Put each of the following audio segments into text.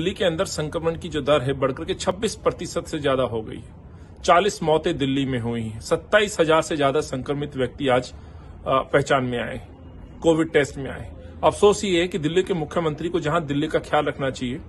दिल्ली के अंदर संक्रमण की जो दर है बढ़कर के 26 प्रतिशत से ज्यादा हो गई है चालीस मौतें दिल्ली में हुई हैं सत्ताईस हजार से ज्यादा संक्रमित व्यक्ति आज पहचान में आए कोविड टेस्ट में आए अफसोस ये है कि दिल्ली के मुख्यमंत्री को जहां दिल्ली का ख्याल रखना चाहिए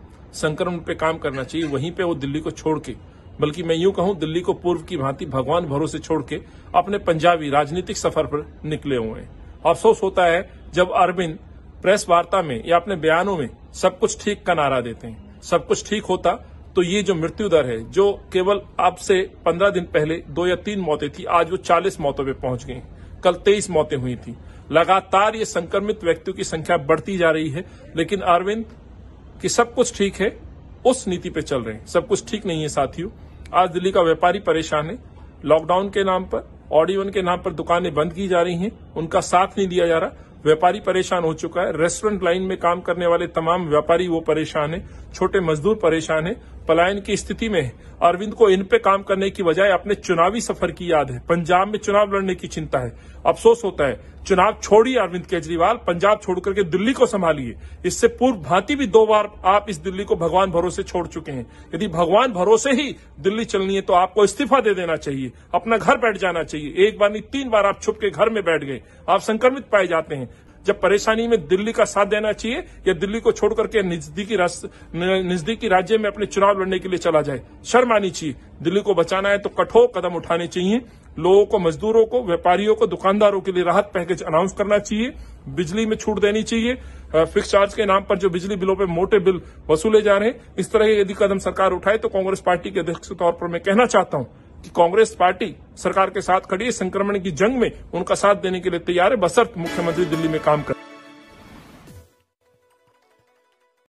संक्रमण पे काम करना चाहिए वहीं पे वो दिल्ली को छोड़ के बल्कि मैं यूं कहूं दिल्ली को पूर्व की भांति भगवान भरोसे छोड़ के अपने पंजाबी राजनीतिक सफर पर निकले हुए हैं अफसोस होता है जब अरविंद प्रेस वार्ता में या अपने बयानों में सब कुछ ठीक का नारा देते हैं सब कुछ ठीक होता तो ये जो मृत्यु दर है जो केवल अब से पंद्रह दिन पहले दो या तीन मौतें थी आज वो चालीस मौतों पर पहुंच गई कल तेईस मौतें हुई थी लगातार ये संक्रमित व्यक्तियों की संख्या बढ़ती जा रही है लेकिन अरविंद कि सब कुछ ठीक है उस नीति पे चल रहे हैं सब कुछ ठीक नहीं है साथियों आज दिल्ली का व्यापारी परेशान है लॉकडाउन के नाम पर ऑडिवन के नाम पर दुकानें बंद की जा रही हैं उनका साथ नहीं दिया जा रहा व्यापारी परेशान हो चुका है रेस्टोरेंट लाइन में काम करने वाले तमाम व्यापारी वो परेशान है छोटे मजदूर परेशान है पलायन की स्थिति में अरविंद को इन पे काम करने की बजाय अपने चुनावी सफर की याद है पंजाब में चुनाव लड़ने की चिंता है अफसोस होता है चुनाव छोड़िए अरविंद केजरीवाल पंजाब छोड़ करके दिल्ली को संभालिए इससे पूर्व भांति भी दो बार आप इस दिल्ली को भगवान भरोसे छोड़ चुके हैं यदि भगवान भरोसे ही दिल्ली चलनी है तो आपको इस्तीफा दे देना चाहिए अपना घर बैठ जाना चाहिए एक बार नहीं तीन बार आप छुप के घर में बैठ गए आप संक्रमित पाए जाते हैं जब परेशानी में दिल्ली का साथ देना चाहिए या दिल्ली को छोड़ करके नजदीकी नजदीकी राज्य में अपने चुनाव लड़ने के लिए चला जाए शर्म आनी चाहिए दिल्ली को बचाना है तो कठोर कदम उठाने चाहिए लोगों को मजदूरों को व्यापारियों को दुकानदारों के लिए राहत पैकेज अनाउंस करना चाहिए बिजली में छूट देनी चाहिए फिक्स चार्ज के नाम पर जो बिजली बिलों पर मोटे बिल वसूले जा रहे हैं इस तरह यदि कदम सरकार उठाए तो कांग्रेस पार्टी के अध्यक्ष के तौर पर मैं कहना चाहता हूं कि कांग्रेस पार्टी सरकार के साथ खड़ी है संक्रमण की जंग में उनका साथ देने के लिए तैयार है बसर्त मुख्यमंत्री दिल्ली में काम कर